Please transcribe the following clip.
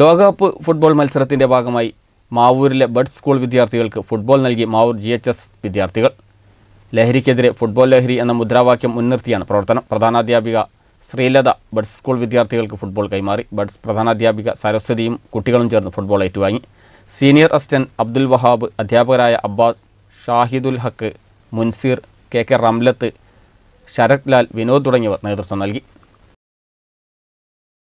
ലോകകപ്പ് ഫുട്ബോൾ മത്സരത്തിന്റെ ഭാഗമായി മാവൂരിലെ ബഡ് സ്കൂൾ വിദ്യാർത്ഥികൾക്ക് ഫുട്ബോൾ നൽകി മാവൂർ ജി എച്ച് എസ് വിദ്യാർത്ഥികൾ ലഹരിക്കെതിരെ ഫുട്ബോൾ ലഹരി എന്ന മുദ്രാവാക്യം മുൻനിർത്തിയാണ് പ്രവർത്തനം പ്രധാനാധ്യാപിക ശ്രീലത ബഡ് സ്കൂൾ വിദ്യാർത്ഥികൾക്ക് ഫുട്ബോൾ കൈമാറി ബഡ്സ് പ്രധാനാധ്യാപിക സരസ്വതിയും കുട്ടികളും ചേർന്ന് ഫുട്ബോൾ ഏറ്റുവാങ്ങി സീനിയർ അസിസ്റ്റന്റ് അബ്ദുൽ വഹാബ് അധ്യാപകരായ അബ്ബാസ് ഷാഹിദുൽ ഹക്ക് മുൻസീർ കെ കെ റംലത്ത് ശരത് ലാൽ വിനോദ് തുടങ്ങിയവർ നേതൃത്വം നൽകി